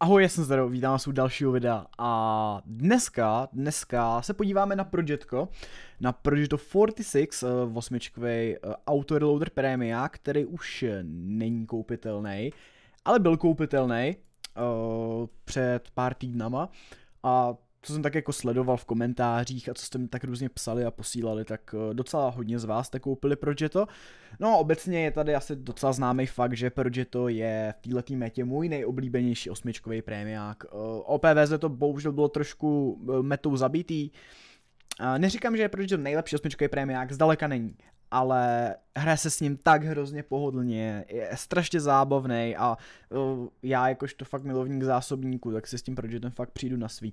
Ahoj, já jsem zde, vítám vás u dalšího videa a dneska, dneska se podíváme na Projetko, na Projetto 46, uh, eh, eh, Auto Reloader Premia, který už není koupitelný, ale byl koupitelný uh, eh, před pár týdnama a co jsem tak jako sledoval v komentářích a co jste mi tak různě psali a posílali, tak eh, docela hodně z vás jste koupili Progetto. No obecně je tady asi docela známý fakt, že Progetto je v této metě můj nejoblíbenější osmičkový prémiák. Eh, OPVZ to bohužel bylo trošku eh, metou zabitý, Neříkám, že je Progetto nejlepší osmičkový prémiák, zdaleka není, ale hraje se s ním tak hrozně pohodlně, je strašně zábavný a uh, já jakožto fakt milovník zásobníku, tak si s tím Progettem fakt přijdu na svý.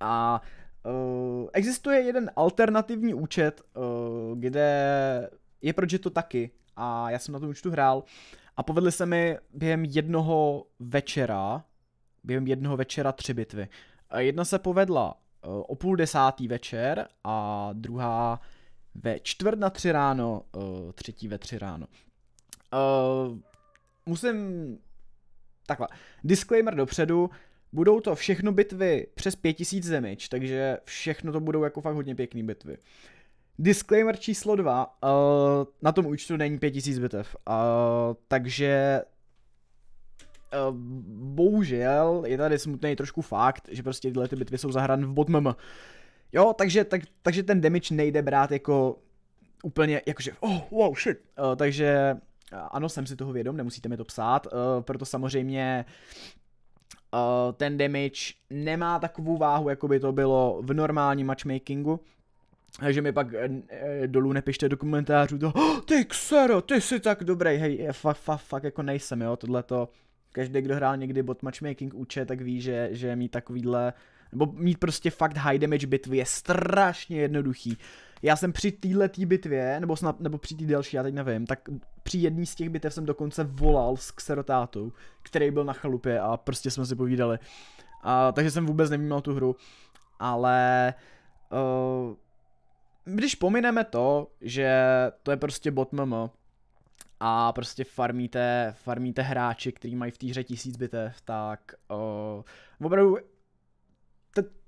A uh, existuje jeden alternativní účet, uh, kde je proč to taky. A já jsem na tom účtu hrál. A povedli se mi během jednoho večera, během jednoho večera tři bitvy. Eh, jedna se povedla o půl desátý večer a druhá ve čtvrt na tři ráno, třetí ve tři ráno. Musím... Takhle, disclaimer dopředu, Budou to všechno bitvy přes 5000 zemič, takže všechno to budou jako fakt hodně pěkný bitvy. Disclaimer číslo 2, uh, eh, na tom účtu není 5000 bitev, uh, takže uh, bohužel je tady smutný trošku fakt, že prostě tyhle ty bitvy jsou zahrané v botmem. Jo, takže, tak, takže ten damage nejde brát jako úplně, jakože, oh, wow, shit. Uh, takže ano, jsem si toho vědom, nemusíte mi to psát, uh, proto samozřejmě uh, ten damage nemá takovou váhu, jako by to bylo v normálním matchmakingu. Takže mi pak e, dolů nepište do komentářů to, oh, ty ksero, ty jsi tak dobrý, hej, fakt, fakt, fakt jako nejsem, jo, tohle to, každý, kdo hrál někdy bot matchmaking uče, tak ví, že, že mít takovýhle, nebo mít prostě fakt high damage bitvy je strašně jednoduchý já jsem při této bitvě, nebo, snad, nebo při té další, já teď nevím, tak při jedné z těch bitev jsem dokonce volal s Xerotátou, který byl na chalupě a prostě jsme si povídali. A, takže jsem vůbec nevnímal tu hru, ale uh, když pomineme to, že to je prostě bot MM, a prostě farmíte, farmíte hráči, kteří mají v té hře tisíc bitev, tak uh, opravdu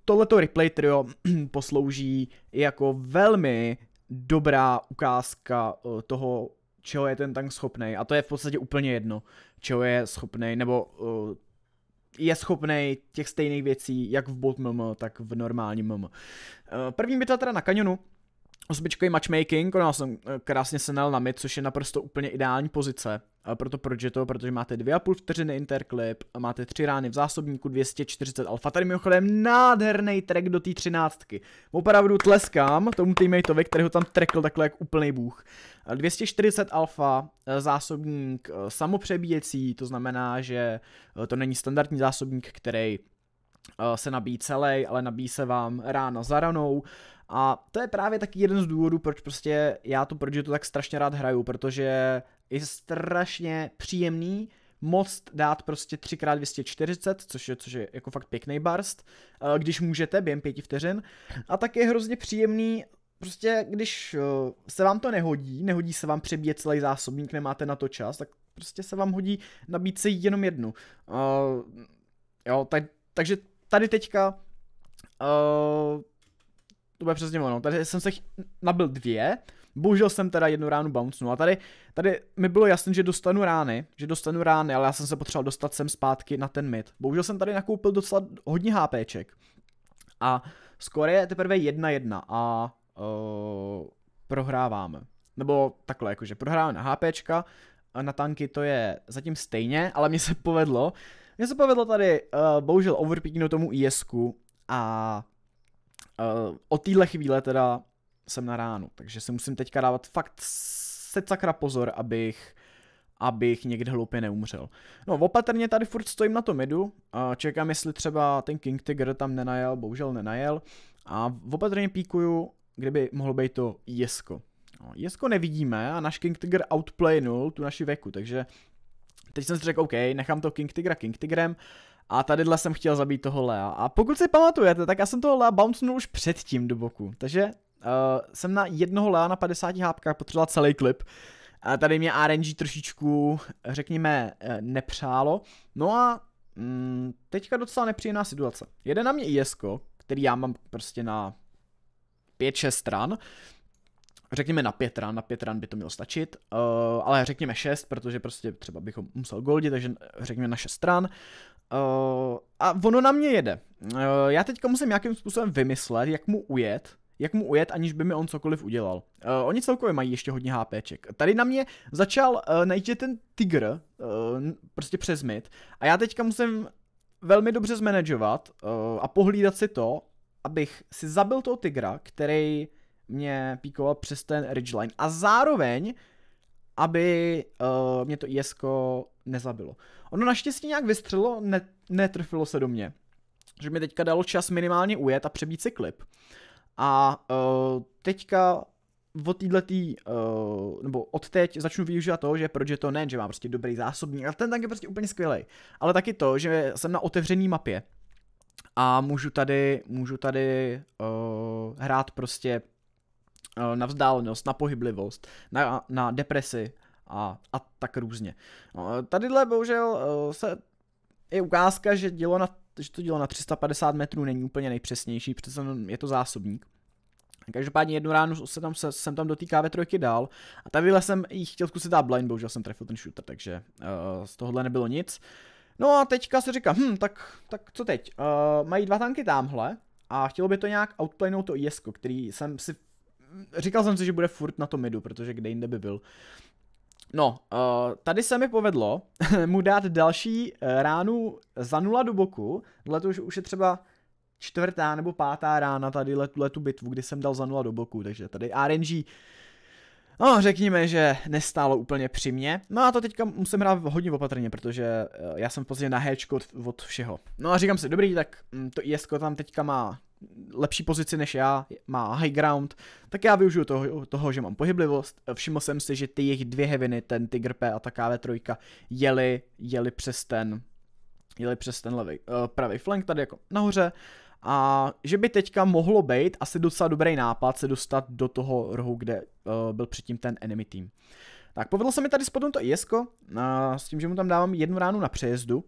tohleto replay trio poslouží jako velmi dobrá ukázka eh, toho, čeho je ten tank schopný. A to je v podstatě úplně jedno, čeho je schopný, nebo eh, je schopný těch stejných věcí, jak v bot MM, tak v normálním MM. Eh, první bitva teda na kanionu, osmičkový matchmaking, konal jsem eh, krásně senel na mid, což je naprosto úplně ideální pozice pro to Progetto, protože máte 2,5 vteřiny interklip, máte 3 rány v zásobníku, 240 alfa. Tady mimochodem nádherný track do té třináctky. Opravdu tleskám tomu teammateovi, který ho tam trekl takhle jak úplný bůh. 240 eh, alfa, eh, zásobník samopřebíjecí, to znamená, že to není standardní zásobník, který se nabíjí celý, ale nabíjí se vám rána za ranou. A to je právě taky jeden z důvodů, proč prostě já to proč to tak strašně rád hraju, protože je strašně příjemný moc dát prostě 3x240, což je, což je jako fakt pěkný barst, eh, když můžete během pěti vteřin. A tak je hrozně příjemný prostě když eh, se vám to nehodí, nehodí se vám přebíjet celý zásobník, nemáte na to čas, tak prostě se vám hodí nabít se jenom jednu. Uh, jo, tak, takže tady teďka uh, to bude přesně ono. Tady jsem se nabil dvě, bohužel jsem teda jednu ránu bouncnul. A tady, tady mi bylo jasné, že dostanu rány, že dostanu rány, ale já jsem se potřeboval dostat sem zpátky na ten mid. Bohužel jsem tady nakoupil docela hodně HPček. A skore je teprve 1-1 a uh, prohráváme. Nebo takhle, jakože prohráváme na HPčka, eh, na tanky to je zatím stejně, ale mně se povedlo, mně se povedlo tady uh, bohužel overpeaknout tomu ISku a Uh, od téhle chvíle teda jsem na ránu, takže se musím teďka dávat fakt se sakra pozor, abych abych někde hloupě neumřel. No, opatrně tady furt stojím na tom medu, uh, čekám, jestli třeba ten King Tiger tam nenajel, bohužel nenajel, a opatrně píkuju, kdyby mohlo být to Jesko. No, jesko nevidíme a náš King Tiger outplaynul tu naši veku, takže teď jsem si řekl, OK, nechám to King Tigra King Tigrem a tadyhle jsem chtěl zabít toho Lea. A pokud si pamatujete, tak já jsem toho Lea bouncnul už předtím do boku. Takže uh, jsem na jednoho Lea na 50 hápkách potřeboval celý klip. A tady mě RNG trošičku, řekněme, eh, nepřálo. No a mm, teďka docela nepříjemná situace. Jede na mě ISko, který já mám prostě na 5-6 stran. Řekněme na 5 ran, na 5 ran by to mělo stačit, uh, ale řekněme 6, protože prostě třeba bychom musel goldit, takže řekněme na 6 stran. Uh, a ono na mě jede. Uh, já teďka musím nějakým způsobem vymyslet, jak mu ujet, jak mu ujet, aniž by mi on cokoliv udělal. Uh, oni celkově mají ještě hodně HPček. Tady na mě začal uh, najít ten tigr, uh, prostě přes mid, a já teďka musím velmi dobře zmanagovat uh, a pohlídat si to, abych si zabil toho tigra, který mě píkoval přes ten ridgeline a zároveň, aby uh, mě to ISko nezabilo. Ono naštěstí nějak vystřelo, ne, netrfilo se do mě. Že mi teďka dalo čas minimálně ujet a přebít si klip. A uh, teďka od týhletý, uh, nebo od teď začnu využívat to, že proč je to ne, že má prostě dobrý zásobník, ale ten tak je prostě úplně skvělý, ale taky to, že jsem na otevřený mapě a můžu tady, můžu tady uh, hrát prostě uh, na vzdálenost, na pohyblivost, na, na depresi, a, a tak různě. No, tadyhle bohužel eh, se je ukázka, že, dělo na, že to dělo na 350 metrů není úplně nejpřesnější, přece je to zásobník. Každopádně jednu ránu se tam, se, jsem tam dotýká ve trojky dál a tadyhle jsem jí chtěl zkusit dát blind, bohužel jsem trefil ten shooter, takže uh, z tohohle nebylo nic. No a teďka se říká, hm, tak, tak co teď? Uh, mají dva tanky tamhle a chtělo by to nějak outplaynout to ISko, který jsem si... Říkal jsem si, že bude furt na tom midu, protože kde jinde by byl. Uh, No, uh, tady se mi povedlo mu dát další eh, ránu za nula do boku. Tohle to už, už je třeba čtvrtá nebo pátá rána tady tuhle tu bitvu, kdy jsem dal za nula do boku, takže tady RNG No, řekněme, že nestálo úplně při mě. No a to teďka musím hrát hodně opatrně, protože eh, já jsem v podstatě na od všeho. No a říkám si, dobrý, tak mm, to ISK tam teďka má lepší pozici než já, má high ground, tak já využiju toho, toho že mám pohyblivost. Všiml jsem si, že ty jejich dvě heviny, ten Tiger P a ta KV3, jeli, jeli přes ten, jeli přes ten levý, uh, eh, pravý flank tady jako nahoře. A že by teďka mohlo být asi docela dobrý nápad se dostat do toho rohu, kde uh, byl předtím ten enemy team. Tak povedlo se mi tady spodom to ISko, uh, eh, s tím, že mu tam dávám jednu ránu na přejezdu,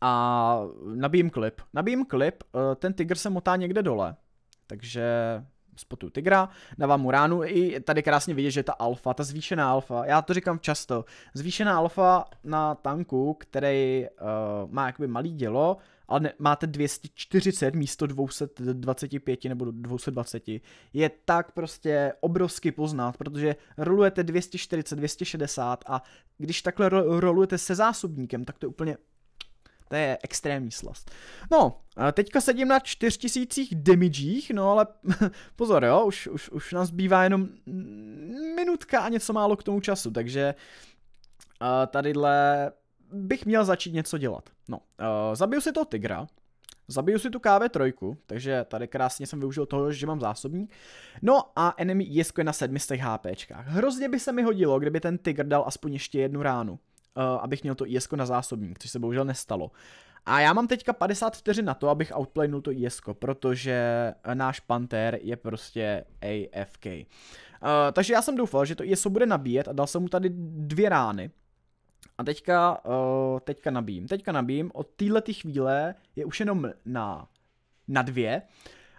a nabijím klip. Nabijím klip, eh, ten tygr se motá někde dole, takže spotu tygra, dávám mu ránu, i tady krásně vidět, že ta alfa, ta zvýšená alfa, já to říkám často, zvýšená alfa na tanku, který uh, má jakoby malý dělo, ale ne, máte 240 místo 225 nebo 220, je tak prostě obrovsky poznat, protože rolujete 240, 260 a když takhle rolujete se zásobníkem, tak to je úplně to je extrémní slast. No, teďka sedím na 4000 damagech, no ale pozor jo, už, už, už nás bývá jenom minutka a něco málo k tomu času, takže tadyhle bych měl začít něco dělat. No, zabiju si toho tygra, Zabiju si tu KV3, takže tady krásně jsem využil toho, že mám zásobník. No a enemy jesko je na 700 HP. Hrozně by se mi hodilo, kdyby ten tygr dal aspoň ještě jednu ránu. Eh, abych měl to IS na zásobník, což se bohužel nestalo. A já mám teďka 50 vteřin na to, abych outplaynul to IS, protože eh, náš Panter je prostě AFK. Uh, eh, takže já jsem doufal, že to IS bude nabíjet a dal jsem mu tady dvě rány. A teďka, uh, teďka nabím, teďka nabím, od téhle chvíle je už jenom na, na dvě.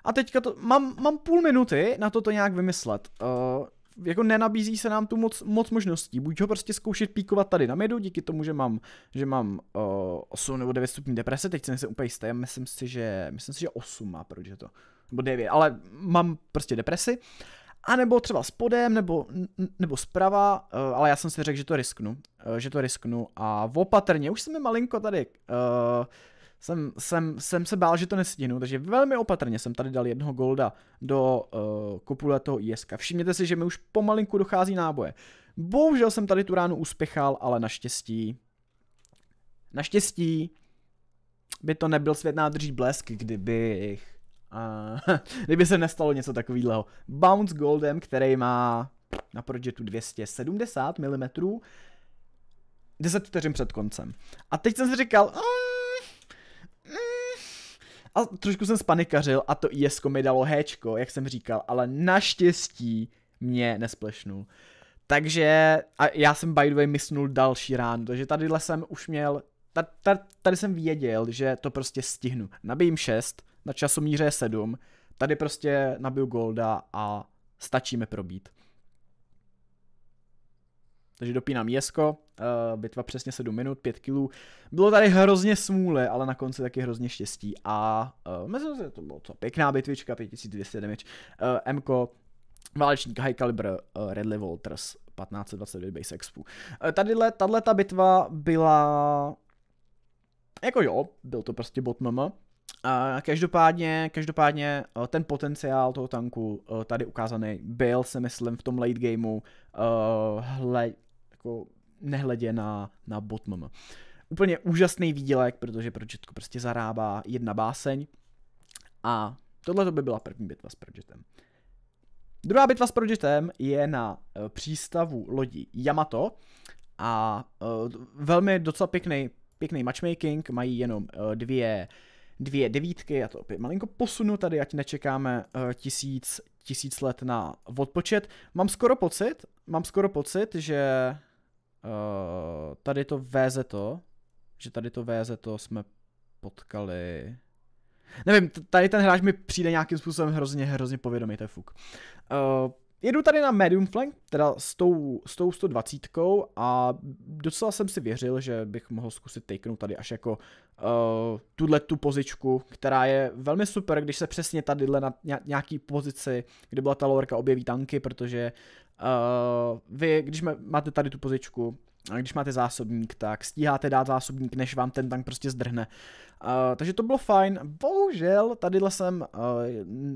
A teďka to, mám, mám půl minuty na to to nějak vymyslet. Uh, jako nenabízí se nám tu moc, moc možností. Buď ho prostě zkoušet píkovat tady na medu, díky tomu, že mám, že mám uh, eh, 8 nebo 9 stupňů deprese, teď jsem se úplně jistý, myslím si, že, myslím si, že 8 má, protože to, nebo 9, ale mám prostě depresi. A nebo třeba spodem, nebo, nebo zprava, uh, ale já jsem si řekl, že to risknu, uh, že to risknu a opatrně, už se mi malinko tady uh, jsem, jsem, jsem se bál, že to nestihnu, takže velmi opatrně jsem tady dal jednoho golda do uh, eh, kopule toho ISK. Všimněte si, že mi už pomalinku dochází náboje. Bohužel jsem tady tu ránu uspěchal, ale naštěstí, naštěstí by to nebyl svět nádrží blesk, kdybych, uh, kdyby se nestalo něco takového. Bounce Goldem, který má na Projetu 270 mm, 10 vteřin před koncem. A teď jsem si říkal, a trošku jsem spanikařil a to IS mi dalo Hčko, jak jsem říkal, ale naštěstí mě nesplešnul. Takže a já jsem by the way misnul další ráno, takže tadyhle jsem už měl, tady, tady jsem věděl, že to prostě stihnu. Nabijím 6, na časomíře je 7, tady prostě nabiju golda a stačí mi probít. Takže dopínám jesko, uh, bitva přesně 7 minut, 5 kilů. Bylo tady hrozně smůle, ale na konci taky hrozně štěstí. A uh, myslím si, to bylo to pěkná bitvička, 5200 damage. Uh, eh, Mko, válečník High Caliber, uh, Redley Walters, 1529 base expo. Uh, tadyhle, tato bitva byla... Jako jo, byl to prostě bot mama, každopádně, každopádně ten potenciál toho tanku tady ukázaný byl, se myslím, v tom late gameu. Uh, hle, jako nehledě na, na bottom Úplně úžasný výdělek, protože Projetko prostě zarábá jedna báseň a tohle to by byla první bitva s Projetem. Druhá bitva s Projetem je na uh, přístavu lodí Yamato a uh, velmi docela pěkný, pěkný matchmaking, mají jenom uh, dvě dvě devítky, já to opět malinko posunu tady, ať nečekáme uh, tisíc, tisíc let na odpočet. Mám skoro pocit, mám skoro pocit, že Eh, tady to to, že tady to to jsme potkali... Nevím, tady ten hráč mi přijde nějakým způsobem hrozně, hrozně povědomý, to je fuk. Uh, jedu tady na medium flank, teda s tou, s tou 120 a docela jsem si věřil, že bych mohl zkusit takenout tady až jako uh, tuhle tu pozičku, která je velmi super, když se přesně tadyhle na nějaký pozici, kde byla ta lowerka, objeví tanky, protože uh, vy, když máte tady tu pozičku, a když máte zásobník, tak stíháte dát zásobník, než vám ten tank prostě zdrhne. Uh, takže to bylo fajn. Bohužel, tadyhle jsem uh,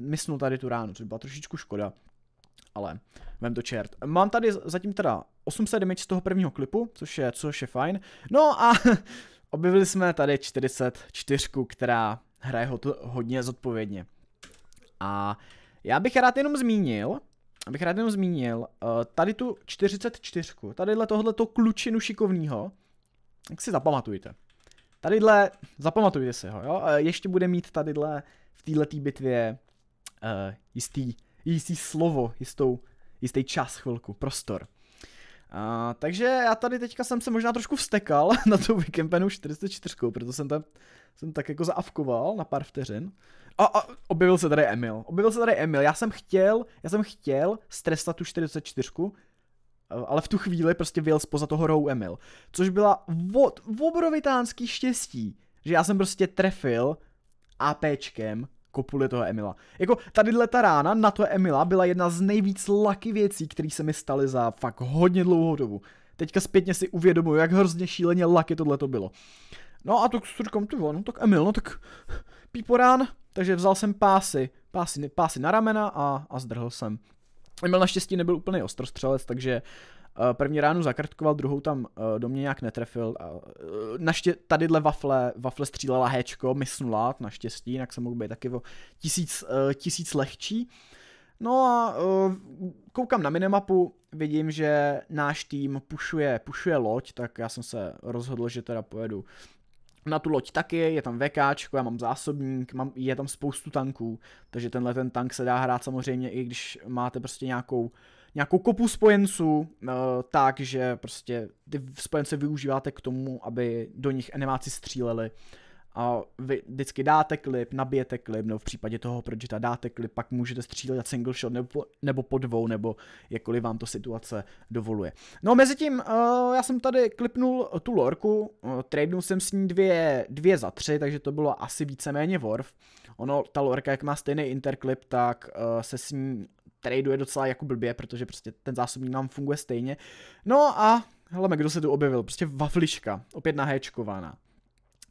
mysnul tady tu ránu, což byla trošičku škoda ale vem to čert. Mám tady zatím teda 800 damage z toho prvního klipu, což je, což je fajn. No a objevili jsme tady 44, která hraje ho hodně zodpovědně. A já bych rád jenom zmínil, abych rád jenom zmínil, eh, tady tu 44, tadyhle tohleto klučinu šikovního, jak si zapamatujte. Tadyhle, zapamatujte si ho, jo, eh, ještě bude mít tadyhle v této bitvě uh, jistý jistý slovo, jistou, jistý čas, chvilku, prostor. A, takže já tady teďka jsem se možná trošku vstekal na tou Wikimpenu 44, proto jsem tam jsem tak jako zaavkoval na pár vteřin. A, a objevil se tady Emil. Objevil se tady Emil. Já jsem chtěl, já jsem chtěl strestat tu 44, ale v tu chvíli prostě vyjel spoza toho Row Emil. Což byla od, obrovitánský štěstí, že já jsem prostě trefil APčkem kopuli toho Emila. Jako tadyhle ta rána na to Emila byla jedna z nejvíc laky věcí, které se mi staly za fakt hodně dlouhou dobu. Teďka zpětně si uvědomuju, jak hrozně šíleně laky tohle to bylo. No a to si říkám, ty no tak Emil, no tak píporán, takže vzal jsem pásy, pásy, pásy na ramena a, a zdrhl jsem. Emil naštěstí nebyl úplný ostrostřelec, takže Eh, první ránu zakrtkoval, druhou tam eh, do mě nějak netrefil. Eh, Naště, tadyhle wafle, wafle střílela héčko, mysnula, naštěstí, jinak jsem mohl být taky o tisíc, tisíc lehčí. No a koukám na minimapu, vidím, že náš tým pušuje, pušuje loď, tak já jsem se rozhodl, že teda pojedu na tu loď taky, je tam VKčko, já mám zásobník, mám, je tam spoustu tanků, takže tenhle ten tank se dá hrát samozřejmě i když máte prostě nějakou nějakou kopu spojenců, eh, takže prostě ty spojence využíváte k tomu, aby do nich animáci stříleli a vy vždycky dáte klip, nabijete klip, nebo v případě toho Projecta dáte klip, pak můžete střílet single shot nebo nebo po dvou, nebo jakkoliv vám to situace dovoluje. No mezi tím, uh, já jsem tady klipnul tu lorku, uh, eh, tradenul jsem s ní dvě, dvě za tři, takže to bylo asi víceméně worf. Ono, ta lorka, jak má stejný interklip, tak uh, se s ní traduje docela jako blbě, protože prostě ten zásobník nám funguje stejně. No a Hele, kdo se tu objevil? Prostě vafliška, opět nahečkovaná.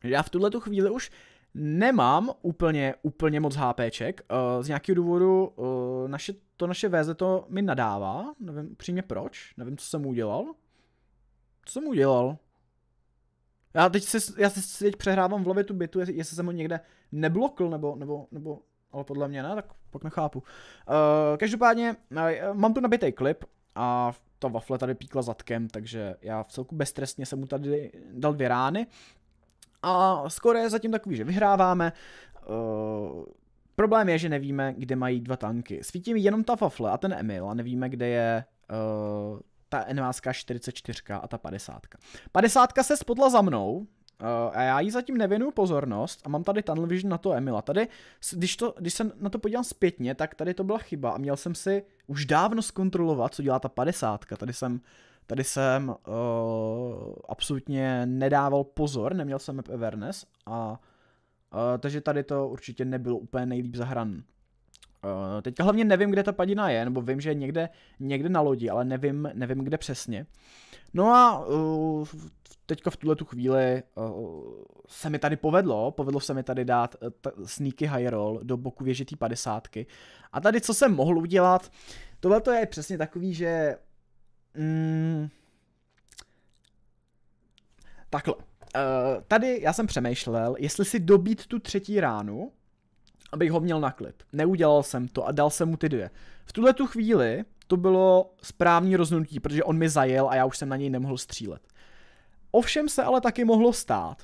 Já v tuhle tu chvíli už nemám úplně, úplně moc HPček. Eh, z nějakého důvodu eh, naše, to naše VZ to mi nadává. Nevím přímě proč. Nevím, co jsem udělal. Co jsem udělal? Já teď, se, já se teď přehrávám v hlavě tu bitu, jestli jsem ho někde neblokl, nebo, nebo, nebo ale podle mě ne, tak pak nechápu. Uh, každopádně, uh, mám tu nabitý klip a ta wafle tady píkla zadkem, takže já v celku beztrestně jsem mu tady dal dvě rány. A skoro je zatím takový, že vyhráváme. Uh, problém je, že nevíme, kde mají dva tanky. Svítí mi jenom ta Fafle a ten Emil a nevíme, kde je uh, ta NVSK 44 a ta 50. 50 se spodla za mnou, Uh, a já jí zatím nevěnuju pozornost a mám tady Tunnel Vision na to Emila. Tady, když, to, když jsem na to podívám zpětně, tak tady to byla chyba a měl jsem si už dávno zkontrolovat, co dělá ta 50. Tady jsem Tady jsem uh, absolutně nedával pozor, neměl jsem map awareness a uh, takže tady to určitě nebylo úplně nejlíp zahran. Uh, eh, teďka hlavně nevím, kde ta padina je, nebo vím, že je někde, někde na lodi, ale nevím, nevím kde přesně. No a uh, teďka v tuhle tu chvíli uh, se mi tady povedlo, povedlo se mi tady dát uh, sneaky high roll do boku věžitý padesátky. A tady co jsem mohl udělat, tohle to je přesně takový, že Mm, takhle. Uh, tady já jsem přemýšlel, jestli si dobít tu třetí ránu, abych ho měl na klip. Neudělal jsem to a dal jsem mu ty dvě. V tuhle tu chvíli to bylo správní rozhodnutí, protože on mi zajel a já už jsem na něj nemohl střílet. Ovšem se ale taky mohlo stát,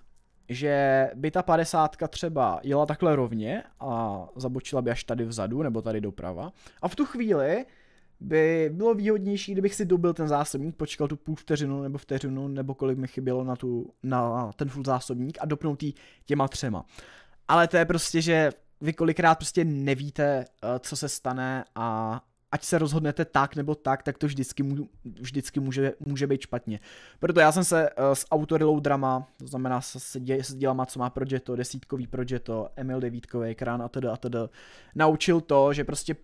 že by ta padesátka třeba jela takhle rovně a zabočila by až tady vzadu nebo tady doprava. A v tu chvíli by bylo výhodnější, kdybych si dobil ten zásobník, počkal tu půl vteřinu nebo vteřinu, nebo kolik mi chybělo na, tu, na ten full zásobník a dopnout tý těma třema. Ale to je prostě, že vy kolikrát prostě nevíte, eh, co se stane a ať se rozhodnete tak nebo tak, tak to vždycky, může, vždycky může, může být špatně. Proto já jsem se eh, s autorilou drama, to znamená se, dě, se dělama, co má Projeto, desítkový Projeto, Emil devítkový krán a tedy a tedy, naučil to, že prostě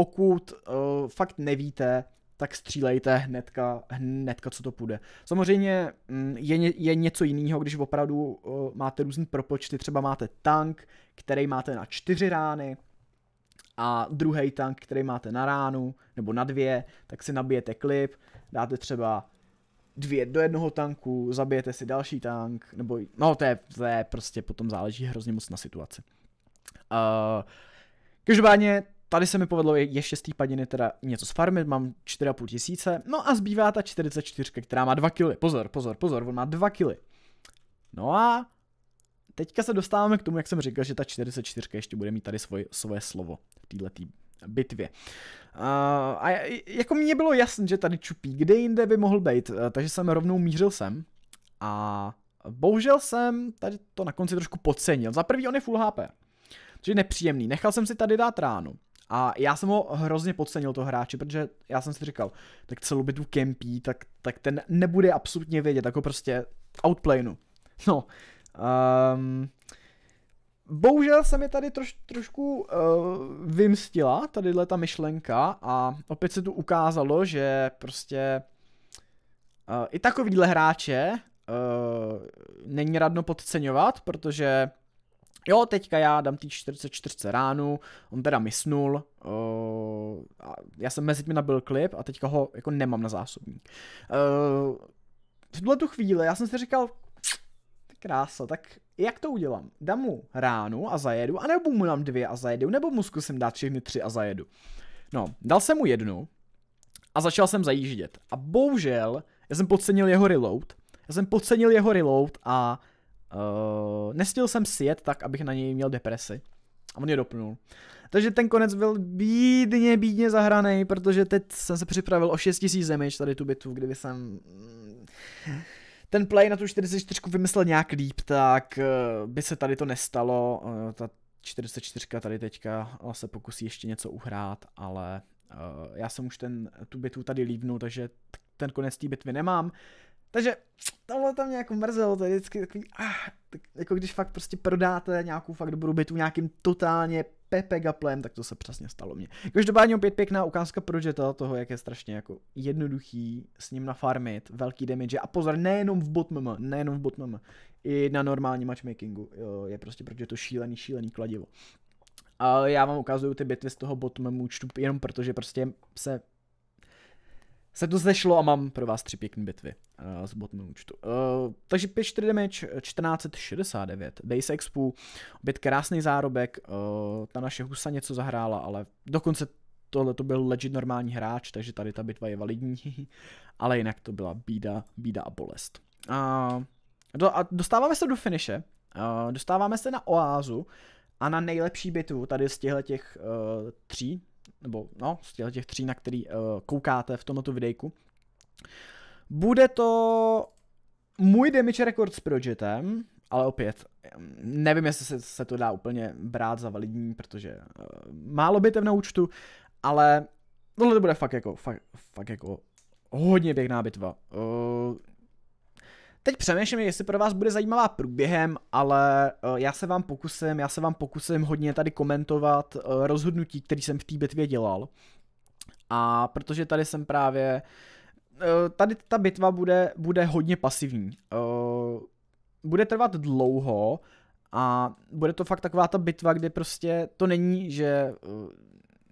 pokud uh, fakt nevíte, tak střílejte hnedka, hnedka, co to půjde. Samozřejmě mm, je, je něco jiného, když opravdu uh, máte různý propočty, třeba máte tank, který máte na čtyři rány, a druhý tank, který máte na ránu nebo na dvě, tak si nabijete klip, dáte třeba dvě do jednoho tanku, zabijete si další tank, nebo no to je, to je prostě potom záleží hrozně moc na situaci. Uh, každopádně tady se mi povedlo ještě z té padiny teda něco sfarmit, mám 4,5 tisíce, no a zbývá ta 44, která má 2 kily, pozor, pozor, pozor, on má 2 kily. No a teďka se dostáváme k tomu, jak jsem říkal, že ta 44 ještě bude mít tady svoje, svoje slovo v této bitvě. Uh, a jako mě bylo jasné, že tady čupí, kde jinde by mohl být, eh, takže jsem rovnou mířil sem a bohužel jsem tady to na konci trošku podcenil. Za prvý on je full HP, což je nepříjemný, nechal jsem si tady dát ránu. A já jsem ho hrozně podcenil, to hráče, protože já jsem si říkal, tak celou bitvu kempí, tak, tak ten nebude absolutně vědět, jako prostě outplaynu. No, um, bohužel se mi tady troš, trošku uh, vymstila tadyhle ta myšlenka a opět se tu ukázalo, že prostě uh, i takovýhle hráče uh, není radno podceňovat, protože Jo, teďka já dám ty 44 ránu, on teda misnul, uh, eh, a já jsem mezi tím nabil klip a teďka ho jako nemám na zásobník. Uh, v tuhle tu chvíli já jsem si říkal, krása, tak jak to udělám? Dám mu ránu a zajedu, anebo mu dám dvě a zajedu, nebo mu zkusím dát všechny tři a zajedu. No, dal jsem mu jednu a začal jsem zajíždět. A bohužel, já jsem podcenil jeho reload, já jsem podcenil jeho reload a Uh, nestihl jsem si jet tak, abych na něj měl depresi. A on je dopnul. Takže ten konec byl bídně, bídně zahraný, protože teď jsem se připravil o 6000 damage tady tu bitvu, kdyby jsem mm, ten play na tu 44 vymyslel nějak líp, tak eh, by se tady to nestalo. Eh, ta 44 tady teďka se pokusí ještě něco uhrát, ale já jsem už ten, tu bitvu tady lívnul, takže ten konec té bitvy nemám. Takže tohle tam mě jako mrzelo, to je vždycky takový, ah, tak jako když fakt prostě prodáte nějakou fakt dobrou bytu nějakým totálně Pepe Gaplem, tak to se přesně stalo mně. Každopádně opět pěkná ukázka pro Jetta, toho, jak je strašně jako jednoduchý s ním nafarmit, velký damage a pozor, nejenom v botmem, nejenom v botmem, i na normální matchmakingu, jo, je prostě pro to šílený, šílený kladivo. A já vám ukazuju ty bitvy z toho botmemu účtu jenom protože prostě se se to zešlo a mám pro vás tři pěkné bitvy uh, z botného účtu. Uh, takže 5-4 damage, 1469, base expu, opět krásný zárobek, uh, ta naše husa něco zahrála, ale dokonce tohle to byl legit normální hráč, takže tady ta bitva je validní, ale jinak to byla bída, bída a bolest. Uh, do, a dostáváme se do finiše, uh, dostáváme se na oázu a na nejlepší bitvu tady z těchto těch uh, tří, nebo no, z těch tří, na který uh, koukáte v tomto videjku. Bude to můj damage record s Projetem, ale opět, mm, nevím, jestli se, se to dá úplně brát za validní, protože uh, málo bitev na účtu, ale tohle to bude fakt jako, fakt, fakt jako hodně pěkná bitva. Uh, Teď přemýšlím, jestli pro vás bude zajímavá průběhem, ale eh, já se vám pokusím, já se vám pokusím hodně tady komentovat eh, rozhodnutí, který jsem v té bitvě dělal. A protože tady jsem právě, eh, tady ta bitva bude, bude hodně pasivní. Bude trvat dlouho a bude to fakt taková ta bitva, kde prostě to není, že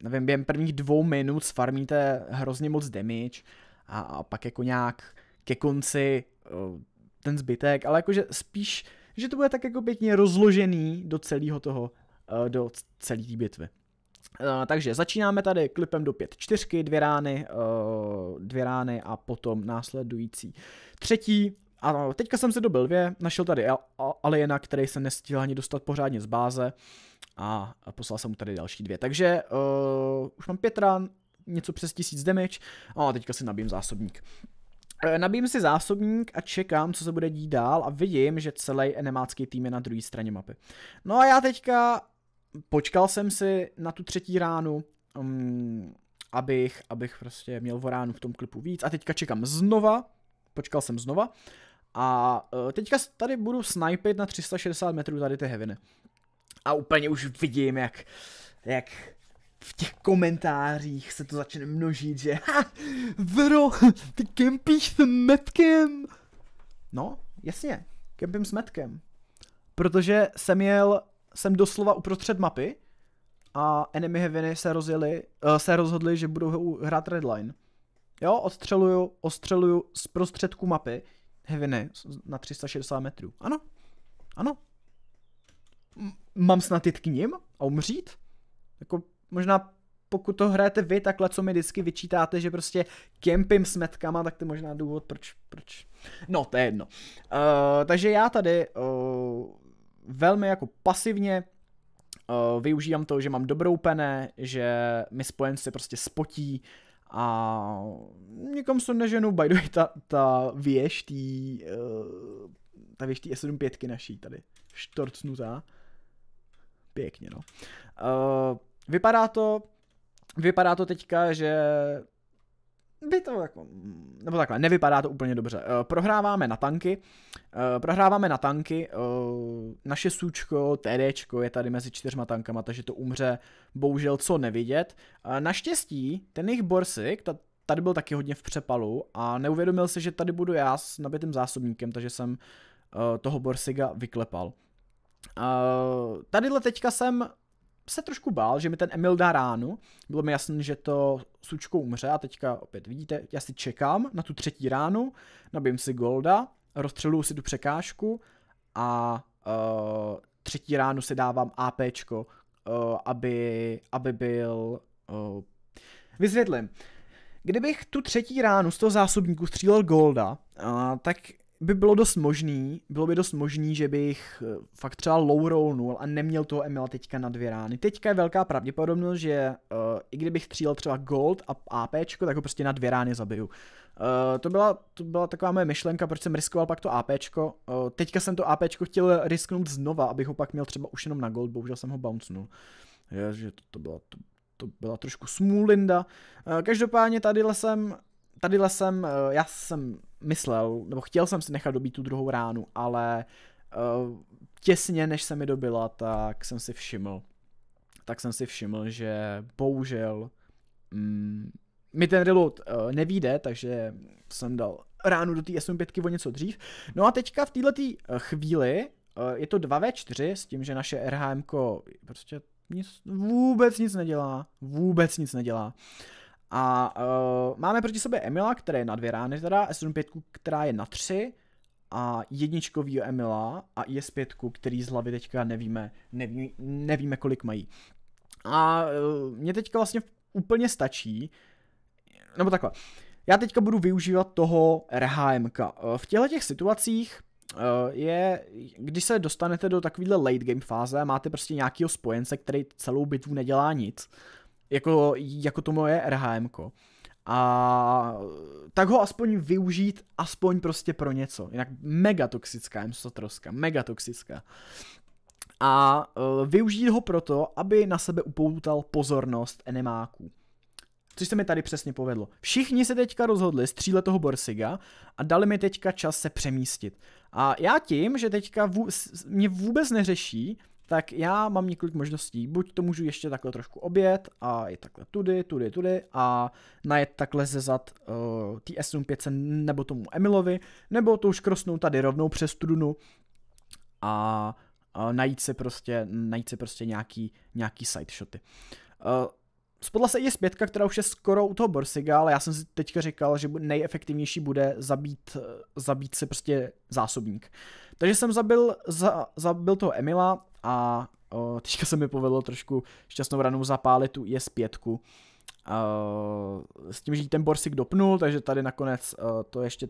nevím, během prvních dvou minut sfarmíte hrozně moc damage a, a pak jako nějak ke konci ten zbytek, ale jakože spíš, že to bude tak jako pěkně rozložený do celého toho, eh, do celé té bitvy. Eh, takže začínáme tady klipem do pět. čtyřky, dvě rány, eh, dvě rány a potom následující třetí. A teďka jsem se dobil dvě, našel tady aliena, který se nestihl ani dostat pořádně z báze a poslal jsem mu tady další dvě. Takže uh, už mám pět rán, něco přes tisíc damage a teďka si nabím zásobník. Eh, Nabím si zásobník a čekám, co se bude dít dál a vidím, že celý enemácký tým je na druhé straně mapy. No a já teďka počkal jsem si na tu třetí ránu, um, abych, abych prostě měl v ránu v tom klipu víc a teďka čekám znova, počkal jsem znova a uh, teďka tady budu snipit na 360 metrů tady ty heviny. A úplně už vidím, jak, jak v těch komentářích se to začne množit, že ha, Vero, ty kempíš s metkem. No, jasně, kempím s metkem. Protože jsem jel, jsem doslova uprostřed mapy a Enemy Heaveny se, rozjeli, eh, se rozhodli, že budou hrát Redline. Jo, odstřeluju, ostřeluju z prostředku mapy heaviny na 360 metrů. Ano, ano. M- mám snad jít k ním a umřít? Jako možná pokud to hrajete vy takhle, co mi vždycky vyčítáte, že prostě kempím s metkama, tak to je možná důvod, proč, proč. No, to je jedno. Uh, takže já tady uh, velmi jako pasivně uh, využívám to, že mám dobrou pené, že mi spojenci prostě spotí a někam se neženu, by the ta, ta věž tý, uh, ta věž tý E75 naší tady, štorcnutá. Pěkně, no. Uh, Vypadá to, vypadá to teďka, že by to jako, nebo takhle, nevypadá to úplně dobře. Eh, prohráváme na tanky, eh, prohráváme na tanky, eh, naše sučko, TDčko je tady mezi čtyřma tankama, takže to umře bohužel co nevidět. Naštěstí ten jejich Borsik, ta, tady byl taky hodně v přepalu a neuvědomil se, že tady budu já s nabitým zásobníkem, takže jsem toho Borsiga vyklepal. Tadyhle teďka jsem se trošku bál, že mi ten Emil dá ránu. Bylo mi jasné, že to sučko umře a teďka opět vidíte, já si čekám na tu třetí ránu, nabím si Golda, rozstřeluju si tu překážku a uh, třetí ránu si dávám APčko, uh, eh, aby, aby byl... Uh, vysvětlím. Kdybych tu třetí ránu z toho zásobníku střílel Golda, uh, tak by bylo dost možný, bylo by dost možný, že bych eh, fakt třeba low rollnul a neměl toho Emila teďka na dvě rány. Teďka je velká pravděpodobnost, že uh, i kdybych střílel třeba gold a APčko, tak ho prostě na dvě rány zabiju. Uh, to, byla, to byla taková moje myšlenka, proč jsem riskoval pak to APčko. Uh, teďka jsem to APčko chtěl risknout znova, abych ho pak měl třeba už jenom na gold, bohužel jsem ho bouncnul. Je, že to, to byla, to, to byla trošku smůlinda. Každopádně tady jsem tady jsem, eh, já jsem myslel, nebo chtěl jsem si nechat dobít tu druhou ránu, ale eh, těsně než se mi dobila, tak jsem si všiml, tak jsem si všiml, že bohužel mm, mi ten reload uh, nevíde, takže jsem dal ránu do té SM5 o něco dřív. No a teďka v této chvíli uh, je to 2v4 s tím, že naše RHM prostě nic, vůbec nic nedělá, vůbec nic nedělá. Uh, a uh, máme proti sobě Emila, který je na dvě rány teda, S75, která je na tři a jedničkový Emila a IS5, který z hlavy teďka nevíme, neví, nevíme kolik mají. A uh, mě teďka vlastně úplně stačí, nebo takhle, já teďka budu využívat toho RHM. Eh, v těchto těch situacích je, když se dostanete do takovéhle late game fáze, máte prostě nějakého spojence, který celou bitvu nedělá nic, jako, jako to moje RHM. ko A tak ho aspoň využít, aspoň prostě pro něco. Jinak mega toxická to troska, mega toxická. A uh, využít ho proto, aby na sebe upoutal pozornost enemáků. Což se mi tady přesně povedlo. Všichni se teďka rozhodli střílet toho Borsiga a dali mi teďka čas se přemístit. A já tím, že teďka vů, mě vůbec neřeší, tak já mám několik možností. Buď to můžu ještě takhle trošku obět a je takhle tudy, tudy, tudy a najet takhle ze zad uh, s 500 nebo tomu Emilovi, nebo to už krosnou tady rovnou přes tu dunu a uh, najít si prostě, najít si prostě nějaký, nějaký side shoty. Uh, eh, Spodla se i zpětka, která už je skoro u toho Borsiga, ale já jsem si teďka říkal, že nejefektivnější bude zabít, eh, zabít si prostě zásobník. Takže jsem zabil, za, zabil toho Emila, a o, teďka se mi povedlo trošku šťastnou ranou zapálit tu IS-5. E uh, s tím, že ten borsik dopnul, takže tady nakonec uh, to ještě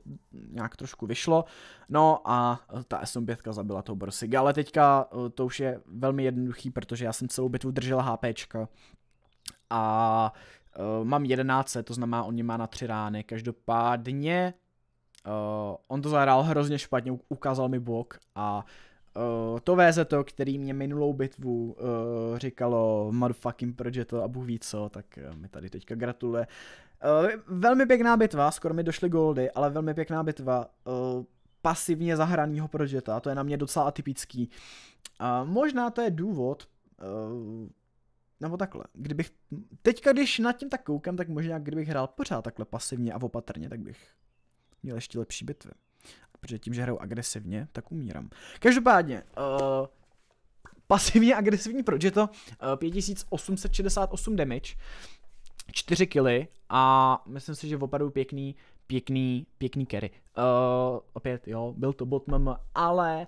nějak trošku vyšlo. No a ta e SM5 zabila toho Borsiga, ale teďka uh, to už je velmi jednoduchý, protože já jsem celou bitvu držel HP a uh, mám 11, to znamená, on mě má na tři rány. Každopádně uh, on to zahrál hrozně špatně, ukázal mi bok a Uh, to VZ, který mě minulou bitvu uh, říkalo motherfucking projecto a Bůh ví co, tak uh, eh, mi tady teďka gratuluje. Uh, velmi pěkná bitva, skoro mi došly goldy, ale velmi pěkná bitva uh, pasivně zahraného projecta, to je na mě docela atypický. Uh, možná to je důvod, uh, nebo takhle, kdybych, teďka když nad tím tak koukám, tak možná kdybych hrál pořád takhle pasivně a opatrně, tak bych měl ještě lepší bitvy. Protože tím, že hraju agresivně, tak umírám. Každopádně, uh, pasivně agresivní, proč je to uh, eh, 5868 damage, 4 kily a myslím si, že opravdu pěkný, pěkný, pěkný carry. Uh, opět, jo, byl to bot MM, ale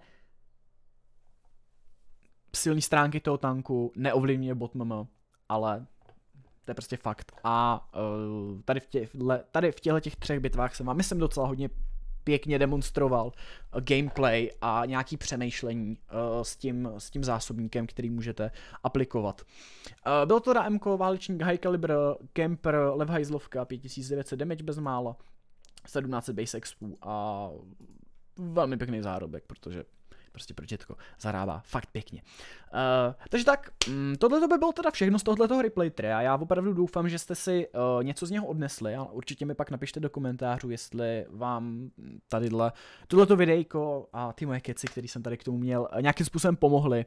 silní stránky toho tanku neovlivňuje bot MM, ale to je prostě fakt. A uh, tady, v tě, tady v těchto těch třech bitvách jsem vám, myslím, docela hodně pěkně demonstroval eh, gameplay a nějaký přemýšlení eh, s tím, s tím zásobníkem, který můžete aplikovat. Eh, byl to na MK válečník High Caliber Camper Lev Hajzlovka 5900 damage mála, 17 base expů a velmi pěkný zárobek, protože prostě pro to zarává fakt pěkně. Uh, takže tak, um, tohle by bylo teda všechno z tohoto replay try a já opravdu doufám, že jste si uh, něco z něho odnesli a určitě mi pak napište do komentářů, jestli vám tadyhle, tohleto videjko a ty moje keci, který jsem tady k tomu měl, eh, nějakým způsobem pomohly.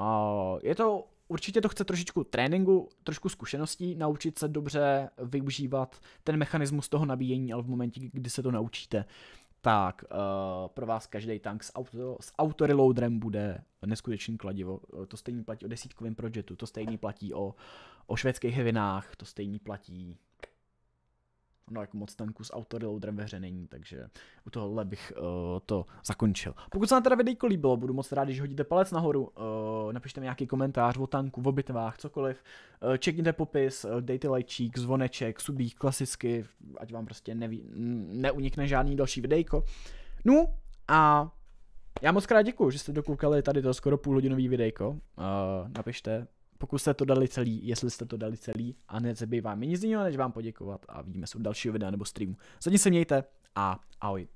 Uh, je to určitě to chce trošičku tréninku, trošku zkušeností, naučit se dobře využívat ten mechanismus toho nabíjení, ale v momentě, kdy se to naučíte, tak uh, pro vás každý tank s, auto, s autoreloaderem bude neskutečný kladivo. Eh, to stejný platí o desítkovém projetu, to stejný platí o, o švédských hevinách, to stejný platí No jako moc ten s autoreloaderem ve hře není, takže u tohohle bych uh, to zakončil. Pokud se vám teda videjko líbilo, budu moc rád, když hodíte palec nahoru, uh, napište mi nějaký komentář o tanku, o bitvách, cokoliv, uh, čekněte popis, uh, dejte lajčík, zvoneček, subík, klasicky, ať vám prostě neví, neunikne žádný další videjko. No a já moc krát děkuju, že jste dokoukali tady to skoro půlhodinový videjko. Uh, napište pokud jste to dali celý, jestli jste to dali celý a nezbývá mi nic jiného, než vám poděkovat a vidíme se u dalšího videa nebo streamu. Zatím se mějte a ahoj.